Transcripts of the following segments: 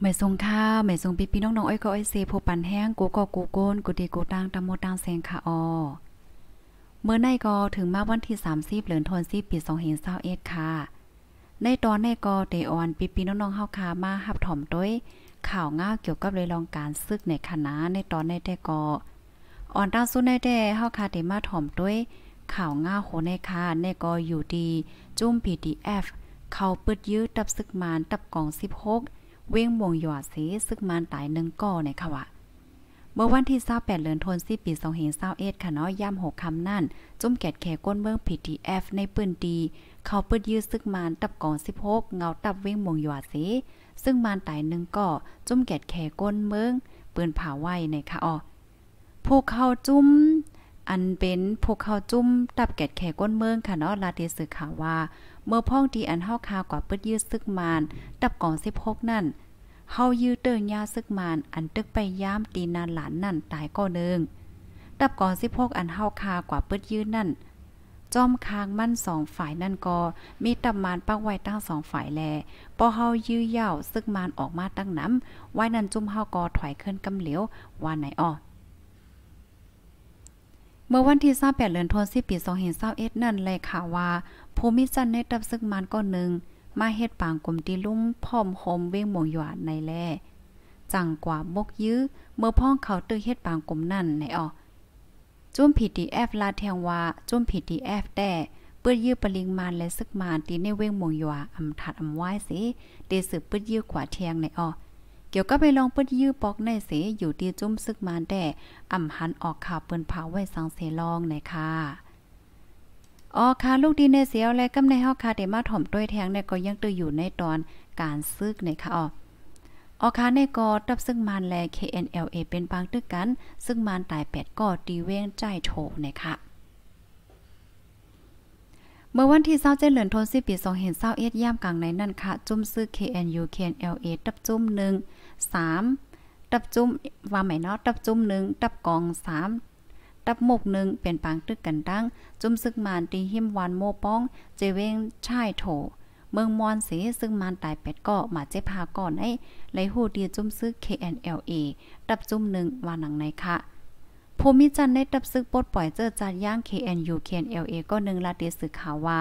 ไม่ทรงค่าไม่ทรงปีพี่น้องน้อง้อยก็อ้อยเซโพปันแห้งกูก็กูโกนกูดีกูตังตามโมตังแสงค่ะออเมื่อในก็ถึงมาวันที่ 30เหลือนทนซีปี2เห็นเศร้าเอ็ดค่ะ ในตอนในก็เตออนปีพี่น้องๆเฮาคามาหับถ่อมด้วยข่าวง่าเกี่ยวกับเรลองการซึกในคณะในตอนในแต่ก็อ่อนตั้งสู้ในแต่เฮาคาเตมาถ่อมด้วย ข่าวง่าโหในคาในก็อยู่ดีจุ้ม PDF เขาปึดยื้อตับซึกมานตับกอง16เว้งมวงหยอดสีซึกมานตายหนึ่งก่อในค่ะวะเมื่อวันที่28เดือนธันวาคมปี2521ค่ะเนาะย่ำ6คำนั่น จุ่มแกดแขก้นเมือง PTF ในปืนดี เขาเปิดยื้อซึก มานตับกอง16เงาตับเว้งมงหยอดเสซึ่งมานตายหนึ่งก่อจุ่มแกดแขก้นเมืองปืนผ่าไว้ในค่ะออผู้เข้าจุ้มอันเป็น พวกเขาจุ้ม ตับแกดแขก้นเมืองค่ะเนาะลาเตสือข่าวว่า เมื่อพ้องที่อันเฮาคากว่าเปืดยืดซึกมาน ตับก่อนสิพกนั่นเฮายื้อเติงยาซึกมานอันตึกไปย่ามตีนานหลานนั่นตายก็เนึงตับก่อนสิพกอันเฮาคากว่าเปืดยื้อนั่นจอมคางมั่นสองฝ่ายนั่นก็มีตามานปักไว้ตั้งสองฝ่ายแลปอเฮายื้อเย่าซึกมานออกมาตั้งน้ำไว้นั่นจุ่มเฮาก็ถอยขึ้นกำเหลียวว่าไหนอ้อเมื่อวันที่28เดือนธันวาคมปี2021นั่นเลยค่ะว่าภูมิจัน ในตับซึกมันก้อนหนึ่งมาเฮ็ดปางกลมตีลุ่มพร้อมโฮมเว้งหมงหยวนใน แล่จังกว่าบกยื้อเมื่อพ่อง เขาตื้อเฮ็ดปางกลมนั่นในออจุ้ม PDF ลาแทงว่าจุ้ม PDF แต่เปื้อยื้อปริงมานและซึกมานตีในเว้งหมงหยวอำถัดอำไหว้สิเตสืบเปื้อยื้อกว่าแทงในออี๋ยวก็ไปลองเปิ้นยื้อปอกในเส อยู่ที่จุ้มซึกมานแด่อ่ำหันออกข่าวเปิ้นเผาไว้สังเสลองนนคะอ๋อค่ะลูกดีในเสียวและกำในเฮาคาเดมาถ่อมต้วยแทงเนี่ยก็ยังตื้ออยู่ในตอนการซึกในคะอ๋อออคาในกอตับซึ่งมันแล KNLA เป็นปางตึกกัน ซึ่งมันตายแปดก่อตีเว้งใจโถนะคะเมื่อวันที่เศร้าเจรินทนสิปีสองเห็นเศร้าเอ็ดย่ามกลางในนั่นค่ะจุ้มซื้อ KNU KNLA ตับจุ้มหนึ่ง3ตับจุ้มว่าไหมเนาะ ตับจุ้มหนึ่งตับกอง 3 ตับหมกหนึ่งเป็นปางตึกกันตั้ง จุ้มซึกมานตีหิมวานโมป้อง เจเวงชายโถ เมืองมอนเสซึ่งมานตายเป็ดก็มาเจพาก่อนไอ้ ไหลหูเดียจุ้มซึก KNLA ตับจุ้มหนึ่งว่าหนังไหนคะภูมิจันทร์ได้ตับซึกปดปล่อยเจอจานย่าง KNU KNLA ก็หนึ่งลาเตียสึกข่าวว่า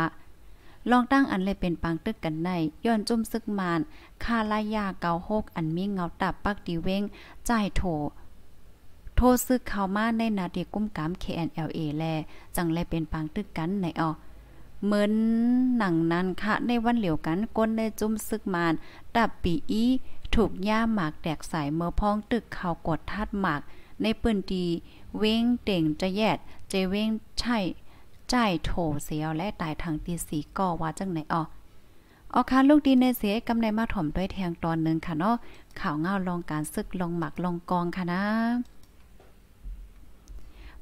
ลองตั้งอันเลยเป็นปังตึกกันในย้อนจุ่มซึกมานคาลายาเกาโฮกอันมีเงาตับปักดีเว้งจ่ายโถ โทษซึกเข้ามาใน นาดีกุ้มกาม KNLA แลจังเลยเป็นปังตึกกันในออเหมือนหนังนั้นค่ะในวันเหลียวกันก้นได้จุ้มซึกมาน ตับปีอีถูกย่าหมากแดกสายเมื่อพ้องตึกเขากดทาดหมากในปืนดีเว้งเต่งจะแยดเจเว้งใช่ใจโถเสียวและ ตายทางตีสีก่อว่าจังไหนอ่อออค่ะลูก ดีในเสียกำในมาถมด้วยแทงตอน นึง ค่ะ เนาะ ข่าวเงาลองการซึกลงหมักลงกองค่ะนะ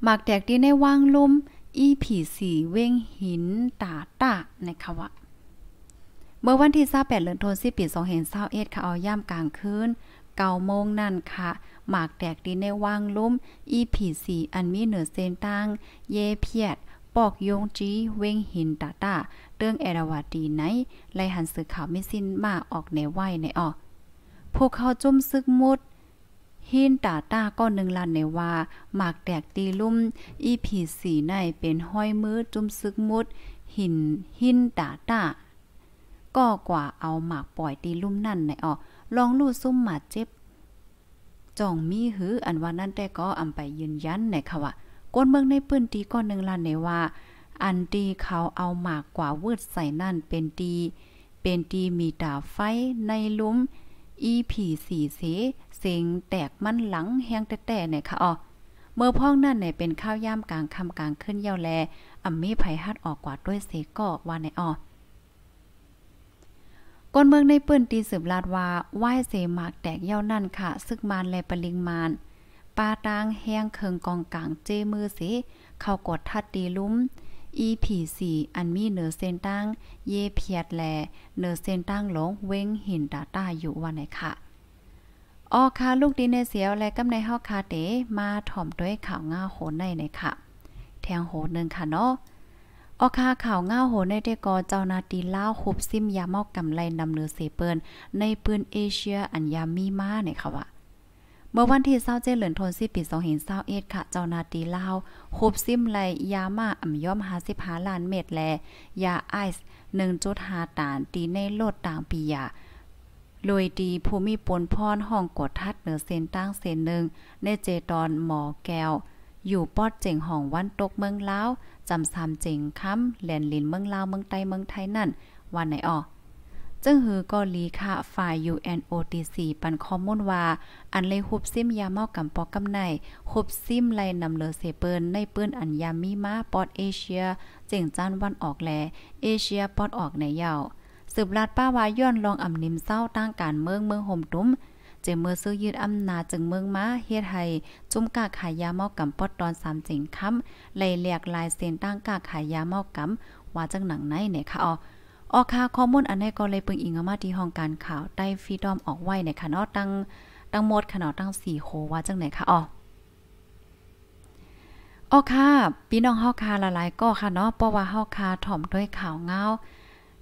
หมักแตกดีในว่างลุ่มอี ผีสีเว้งหิน ตาตานคะวะ เมื่อวันที่28เดือนธันวาคมปี2521ค่ะเอาย่มกลางคืนเก้าโมงนั่นค่ะ หมากแตกดีในว่างลุ่มอีผีสีอันมีเหนือเซนตั้งเยเพียดปอกโยงจีเว้งหินตาตาเตื้องเอราวาตีไหนไลหันสื่อข่าวไม่สิ้นมาออกในไหวในออกพวกเขาจุ้มซึกมุดหินตาตาก็หนึ่งลันในว่าหมาก แตกตีลุ่ม อีผีสีในเป็นห้อยมือ จุ้มซึกมุดหินหินตาตาก็กว่าเอา หมากปล่อยตีลุ่มนั่นในออก ลองลู่ซุ่มหมาเจ็บจ่องมีหืออันว่านั่นแต่ก็อำไปยืนยันในค่ะว่ากวนเมืองในปื้นตีก้อนหนึ่งลันในว่า อันตีเขาเอาหมากกว่าวืดใส่นั่นเป็นตีเป็นตีมีตาไฟในลุ้มอีผีสีเส เสียงแตกมันหลังแห้งแต่แต่เนี่ยค่ะอ๋อเมื่อพ่องนั่นเนี่ยเป็นข้าวย่ามกลางคำกลางขึ้นเยาวแลอัมมีไผฮัดออกกว่าด้วยเสก็ว่าในอ๋อกวนเมืองในปื้นตีสืบลาดว่า ไหว้เสหมากแตกเย่านั่นค่ะ ซึกมานและปลิงมานป้าตางแห้งเคิงกองกลางเจมือเสเข้ากดทัดดีลุ้มอีผีสีอันมีเนือเซนตั้งเยเพียดแลเนือเซนตั้งหลงเว้งหินดาต้าอยู่วันไหนค่ะออคาลูกดีในเสียวและกำในเฮาคาเตมาถ่อมด้วยข่าวง่าโหนในในค่ะ แทงโหนึงค่ะเนาะออคาข่าวง่าโหนในเดกอเจ้านาตีล่าคุบซิมยามอกกำไลนำเนือเสเปิ้นในปืนเอเชียอันยามีมาในค่ะว่าเมื่อวันที่เศร้าเจเหลืนทนสิปีสองเห็นเศร้าเอ็ดค่ะ เจ้านาตีเล่าคบซิมไลยามาอ่ำย่อมหาสิพาล้านเม็ดแล ยาไอซ์หนึ่งจุดหาตานตีในโลดต่างปียาลยดีภูมิปนพรห้องกดทัดเหนือเซนตั้งเซนหนึ่ง ในเจตอนหมอแก้ว อยู่ปอดเจ๋งห้องวันตกเมืองลาวจำซามเจ๋งค้ำแหลนลินเมืองลาวเมืองไตเมืองไทยนั่น วันไหนออจึงหือก็ลีค่ะฝ่าย UNOTC ปันข้อมูลว่า อันเลยฮุบซิมยาเมากำปอกกำในฮุบซิมไลนำเลอเซเปิ้ลในปื้น อันยามีมาปอดเอเชียเจ่ง จ้านวันออกแล เอเชียปอดออก ในยาวสืบลาดป้าวาย้อนลองอำนิมเศร้าตั้งการเมืองเมืองห่มตุ้ม เจเมื่อซื้อยืดอำนาจจึงเมืองมาเฮ็ดให้จุ่มกากขายยาเมากมปอดตอนสามเจงค้ำไหลเลียกลายเส้นตั้งกากขายยาเมากมว่าจังหนังไหนเนี่ยค่ะอ๋อออกค่าข้อมูลอันนี้ก็เลยเปิงอิงมาที่ห้องการข่าวใต้ฟีดอมออกไว้ในค่ะเนาะตั้งตั้งหมดค่ะเนาะตั้งสี่โคว่าจังไหนคะอ๋อออค่ะพี่น้องเฮาคาลหลายก็ค่ะเนาะเพราะว่าเฮาคาถ่อมด้วยข่าวเงา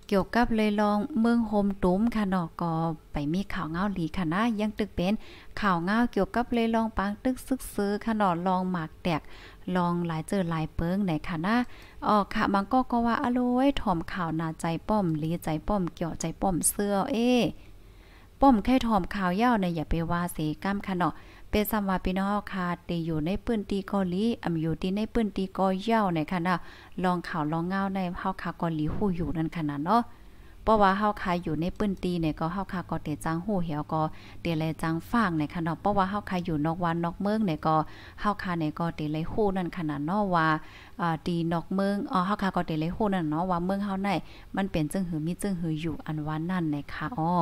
เกี่ยวกับเลยลองเมืองโฮมตุ้มค่ะเนาะก็ไปมีข่าวเงาหลีค่ะนะยังตึกเป็นข่าวเงาเกี่ยวกับเลยลองปังตึกซึกซื้อค่ะเนาะลองหมากแตกลองหลายเจอหลายเปิงไหนค่ะนะอ๋อค่ะบางก็ก็ว่าอร่อยถอมข่าวนาใจป้อมลีใจป้อมเกี่ยวใจป้อมเสื้อเอ้ป้อมแค่ถอมข่าวเย้าเนี่ยอย่าไปว่าเสก้ามค่ะเนาะเป็นสมาพี่น้องค่ะตีอยู่ในปืนตีกอลี อำอยู่ที่ในปืนตีกอเย้าในค่ะนะลองข่าวลองเงาในเฮาค่ะกอลีหู้อยู่นั่นขนาดเนาะเพราะว่าเฮาคายอยู่ในปื้นตีเนี่ยก็เฮาคาก็เตจังหู้เหี่ยวก็เตเลจังฟางในค่ะเนาะเพราะว่าเฮาคายอยู่นอกวันนอกเมืองเนี่ยก็เฮาคาเนี่ยก็เตเลฮู้นั่นขนาดเนาะว่าอ่าตีนอกเมืองอ๋อเฮาคาก็เตเลฮู้นั่นเนาะว่าเมืองเฮาไหนมันเป็นจึงหือมีจึงหืออยู่อันวันนั่นในค่ะอ๋อ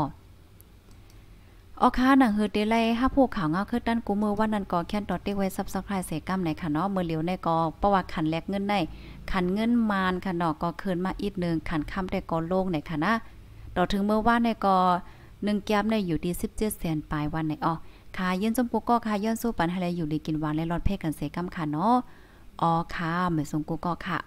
อ๋อค่ะหนังเฮือเดลัยห้าผู้ข่าวเงาคือด้านกูเมื่อวันนั้นก่อแค้นต่อเตไว้ซับซับครายเสกัมในค่ะเนาะเมื่อเหลียวในก่อประวัติขันแลกเงินใน ขันเงินมานค่ะเนาะก็คืนมาอีกหนึ่งขันคำแต่ก่อโล่งในค่ะนะต่อถึงเมื่อว่นในก่อหนึ่งแก้มในอยู่ที่สิบเจ็ดแสนปลายวันในอ๋อค่ะเย็นจมกูก็ค่ะย้อนสู้ปันให้เลยอยู่ดีกินหวานและรอดเพศกันเสกัมค่ะเนาะอ๋อค่ะเหมือนสงกูก็ค่ะ